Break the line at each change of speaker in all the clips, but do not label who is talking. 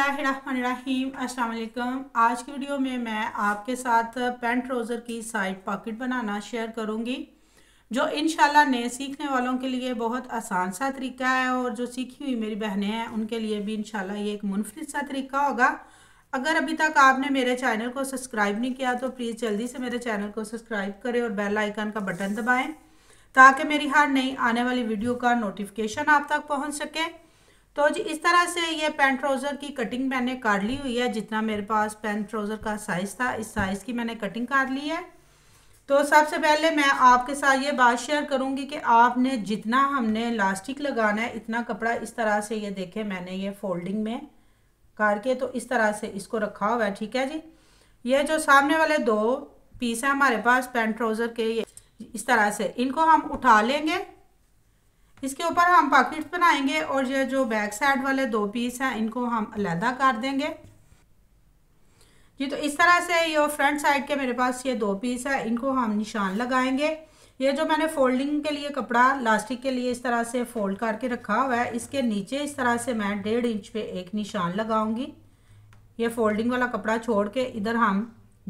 बसमीम अस्सलाम आज की वीडियो में मैं आपके साथ पेंट ट्रोज़र की साइड पॉकेट बनाना शेयर करूंगी जो इन नए सीखने वालों के लिए बहुत आसान सा तरीका है और जो सीखी हुई मेरी बहनें हैं उनके लिए भी इन ये एक मुनफरद सा तरीका होगा अगर अभी तक आपने मेरे चैनल को सब्सक्राइब नहीं किया तो प्लीज़ जल्दी से मेरे चैनल को सब्सक्राइब करें और बेल आइकन का बटन दबाएँ ताकि मेरी हर नई आने वाली वीडियो का नोटिफिकेशन आप तक पहुँच सके तो जी इस तरह से ये पेंट ट्राउज़र की कटिंग मैंने काट ली हुई है जितना मेरे पास पेंट ट्राउज़र का साइज़ था इस साइज़ की मैंने कटिंग काट ली है तो सबसे पहले मैं आपके साथ ये बात शेयर करूँगी कि आपने जितना हमने लास्टिक लगाना है इतना कपड़ा इस तरह से ये देखे मैंने ये फोल्डिंग में करके के तो इस तरह से इसको रखा हुआ है ठीक है जी ये जो सामने वाले दो पीस हैं हमारे पास पेंट ट्राउज़र के ये इस तरह से इनको हम उठा लेंगे इसके ऊपर हम पॉकेट्स बनाएंगे और ये जो बैक साइड वाले दो पीस हैं इनको हम अलहदा कर देंगे जी तो इस तरह से ये फ्रंट साइड के मेरे पास ये दो पीस है इनको हम निशान लगाएंगे ये जो मैंने फोल्डिंग के लिए कपड़ा लास्टिक के लिए इस तरह से फोल्ड करके रखा हुआ है इसके नीचे इस तरह से मैं डेढ़ इंच पे एक निशान लगाऊंगी ये फोल्डिंग वाला कपड़ा छोड़ के इधर हम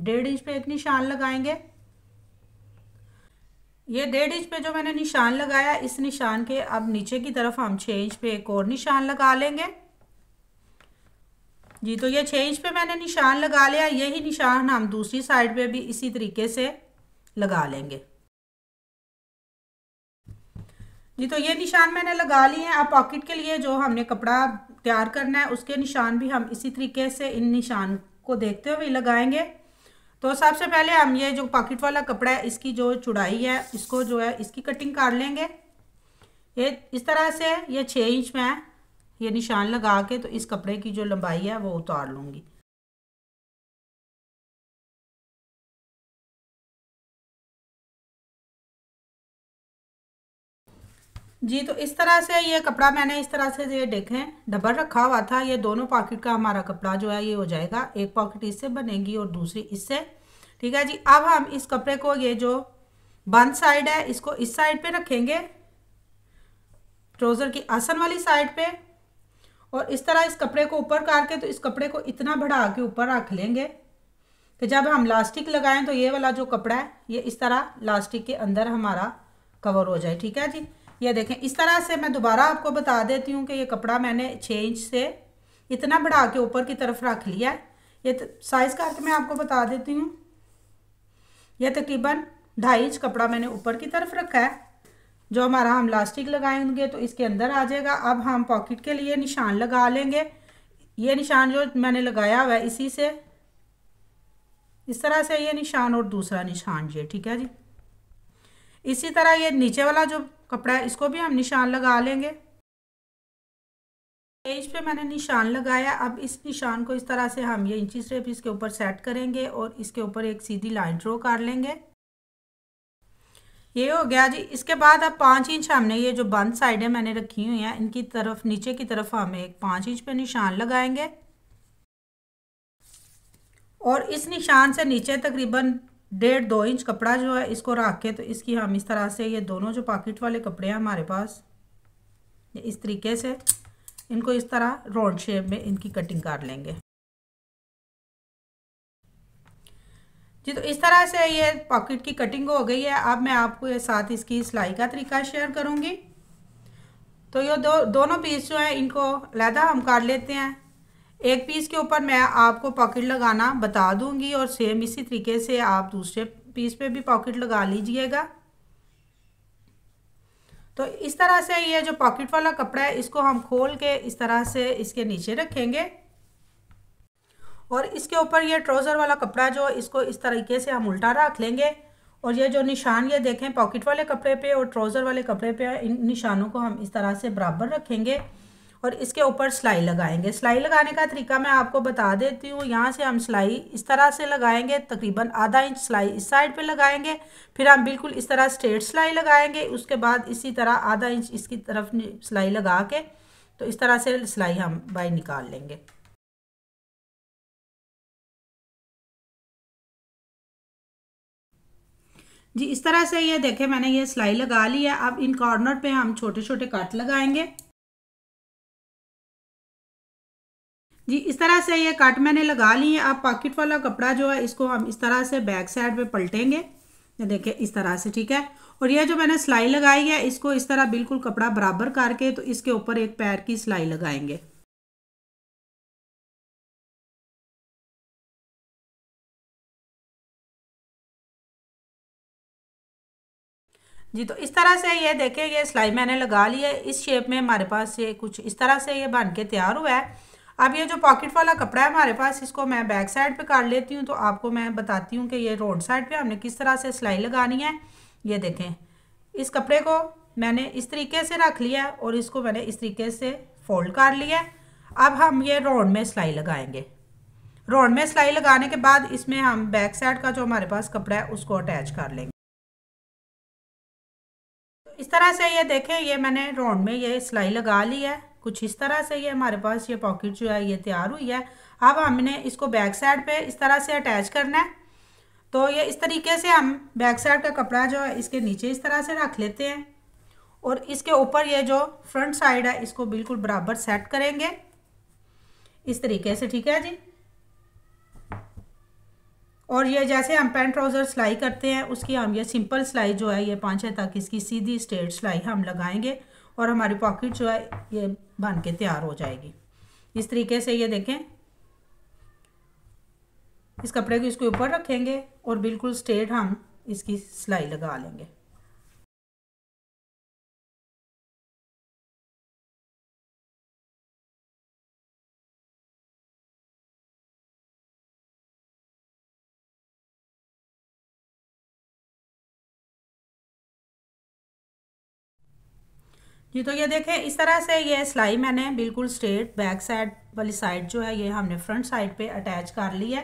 डेढ़ इंच पे एक निशान लगाएंगे ये डेढ़ इंच पे जो मैंने निशान लगाया इस निशान के अब नीचे की तरफ हम छः इंच पे एक और निशान लगा लेंगे जी तो ये छः इंच पे मैंने निशान लगा लिया यही निशान हम दूसरी साइड पे भी इसी तरीके से लगा लेंगे जी तो ये निशान मैंने लगा लिए हैं अब पॉकेट के लिए जो हमने कपड़ा तैयार करना है उसके निशान भी हम इसी तरीके से इन निशान को देखते हुए लगाएंगे तो सबसे पहले हम ये जो पॉकेट वाला कपड़ा है इसकी जो चुड़ाई है इसको जो है इसकी कटिंग कर लेंगे ये इस तरह से ये छः इंच में है ये निशान लगा के तो इस कपड़े की जो लंबाई है वो उतार लूँगी जी तो इस तरह से ये कपड़ा मैंने इस तरह से ये देखें डबल रखा हुआ था ये दोनों पॉकेट का हमारा कपड़ा जो है ये हो जाएगा एक पॉकेट इससे बनेगी और दूसरी इससे ठीक है जी अब हम इस कपड़े को ये जो बंद साइड है इसको इस साइड पे रखेंगे ट्रोज़र की आसन वाली साइड पे और इस तरह इस कपड़े को ऊपर करके तो इस कपड़े को इतना बढ़ा के ऊपर रख लेंगे कि तो जब हम लास्टिक लगाएं तो ये वाला जो कपड़ा है ये इस तरह लास्टिक के अंदर हमारा कवर हो जाए ठीक है जी ये देखें इस तरह से मैं दोबारा आपको बता देती हूँ कि ये कपड़ा मैंने छः इंच से इतना बढ़ा के ऊपर की तरफ रख लिया है ये साइज़ का मैं आपको बता देती हूँ ये तकरीबन ढाई इंच कपड़ा मैंने ऊपर की तरफ रखा है जो हमारा हम लास्टिक लगाएंगे तो इसके अंदर आ जाएगा अब हम पॉकेट के लिए निशान लगा लेंगे ये निशान जो मैंने लगाया हुआ है इसी से इस तरह से ये निशान और दूसरा निशान ये ठीक है जी इसी तरह ये नीचे वाला जो कपड़ा है इसको भी हम निशान लगा लेंगे पेज पे मैंने निशान लगाया अब इस निशान को इस तरह से हम ये इंची स्टेप इसके ऊपर सेट करेंगे और इसके ऊपर एक सीधी लाइन ड्रॉ कर लेंगे ये हो गया जी इसके बाद अब पाँच इंच हमने ये जो बंद साइड है मैंने रखी हुई हैं इनकी तरफ नीचे की तरफ हम एक पाँच इंच पे निशान लगाएंगे और इस निशान से नीचे तकरीबन डेढ़ दो इंच कपड़ा जो है इसको रख के तो इसकी हम इस तरह से ये दोनों जो पॉकेट वाले कपड़े हैं हमारे पास इस तरीके से इनको इस तरह राउंड शेप में इनकी कटिंग कर लेंगे जी तो इस तरह से ये पॉकेट की कटिंग हो गई है अब मैं आपको ये साथ इसकी सिलाई का तरीका शेयर करूँगी तो ये दो दोनों पीस जो है इनको लहदा हम काट लेते हैं एक पीस के ऊपर मैं आपको पॉकेट लगाना बता दूंगी और सेम इसी तरीके से आप दूसरे पीस पे भी पॉकेट लगा लीजिएगा तो इस तरह से ये जो पॉकेट वाला कपड़ा है इसको हम खोल के इस तरह से इसके नीचे रखेंगे और इसके ऊपर ये ट्राउज़र वाला कपड़ा जो इसको इस तरीके से हम उल्टा रख लेंगे और ये जो निशान ये देखें पॉकेट वाले कपड़े पे और ट्राउज़र वाले कपड़े पे इन निशानों को हम इस तरह से बराबर रखेंगे और इसके ऊपर सिलाई लगाएंगे सिलाई लगाने का तरीका मैं आपको बता देती हूँ यहाँ से हम सिलाई इस तरह से लगाएंगे तकरीबन आधा इंच सिलाई इस साइड पे लगाएंगे फिर हम बिल्कुल इस तरह स्ट्रेट सिलाई लगाएंगे उसके बाद इसी तरह आधा इंच इसकी तरफ सिलाई लगा के तो इस तरह से सिलाई हम बाई निकाल लेंगे जी इस तरह से ये देखें मैंने ये सिलाई लगा ली है अब इन कॉर्नर पे हम छोटे छोटे कट लगाएंगे जी इस तरह से ये कट मैंने लगा ली है अब पॉकेट वाला कपड़ा जो है इसको हम इस तरह से बैक साइड पे पलटेंगे ये देखिए इस तरह से ठीक है और ये जो मैंने सिलाई लगाई है इसको इस तरह बिल्कुल कपड़ा बराबर करके तो इसके ऊपर एक पैर की सिलाई लगाएंगे जी तो इस तरह से ये देखें ये सिलाई मैंने लगा ली है इस शेप में हमारे पास ये कुछ इस तरह से ये बन के तैयार हुआ है अब ये जो पॉकेट वाला कपड़ा है हमारे पास इसको मैं बैक साइड पे काट लेती हूँ तो आपको मैं बताती हूँ कि ये रोड साइड पे हमने किस तरह से सिलाई लगानी है ये देखें इस कपड़े को मैंने इस तरीके से रख लिया और इसको मैंने इस तरीके से फोल्ड कर लिया अब हम ये रोड में सिलाई लगाएंगे रोड में सिलाई लगाने के बाद इसमें हम बैक साइड का जो हमारे पास कपड़ा है उसको अटैच कर लेंगे इस तरह से ये देखें ये मैंने रोड में ये सिलाई लगा ली है कुछ इस तरह से ये हमारे पास ये पॉकेट जो है ये तैयार हुई है अब हमने इसको बैक साइड पे इस तरह से अटैच करना है तो ये इस तरीके से हम बैक साइड का कपड़ा जो है इसके नीचे इस तरह से रख लेते हैं और इसके ऊपर ये जो फ्रंट साइड है इसको बिल्कुल बराबर सेट करेंगे इस तरीके से ठीक है जी और ये जैसे हम पेंट ट्राउज़र सिलाई करते हैं उसकी हम ये सिंपल सिलाई जो है ये पाँच है तक इसकी सीधी स्ट्रेट सिलाई हम लगाएंगे और हमारी पॉकेट जो है ये बन के तैयार हो जाएगी इस तरीके से ये देखें इस कपड़े को इसके ऊपर रखेंगे और बिल्कुल स्ट्रेट हम इसकी सिलाई लगा लेंगे जी तो ये देखें इस तरह से ये सिलाई मैंने बिल्कुल स्ट्रेट बैक साइड वाली साइड जो है ये हमने फ्रंट साइड पे अटैच कर ली है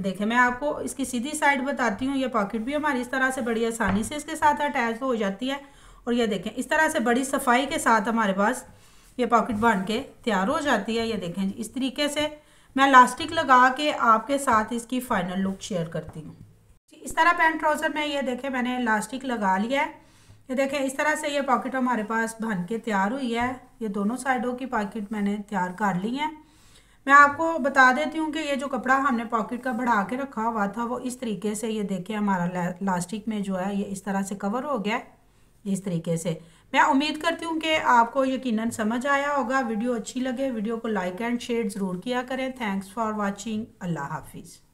देखें मैं आपको इसकी सीधी साइड बताती हूँ ये पॉकेट भी हमारी इस तरह से बड़ी आसानी से इसके साथ अटैच हो जाती है और ये देखें इस तरह से बड़ी सफाई के साथ हमारे पास ये पॉकेट बन के तैयार हो जाती है ये देखें इस तरीके से मैं लास्टिक लगा के आपके साथ इसकी फाइनल लुक शेयर करती हूँ इस तरह पैंट ट्राउज़र में ये देखें मैंने लास्टिक लगा लिया है ये देखें इस तरह से ये पॉकेट हमारे पास बन के तैयार हुई है ये दोनों साइडों की पॉकेट मैंने तैयार कर ली है मैं आपको बता देती हूँ कि ये जो कपड़ा हमने पॉकेट का बढ़ा के रखा हुआ था वो इस तरीके से ये देखें हमारा लास्टिक में जो है ये इस तरह से कवर हो गया इस तरीके से मैं उम्मीद करती हूँ कि आपको यकीनन समझ आया होगा वीडियो अच्छी लगे वीडियो को लाइक एंड शेयर ज़रूर किया करें थैंक्स फॉर वॉचिंग अल्लाह हाफिज़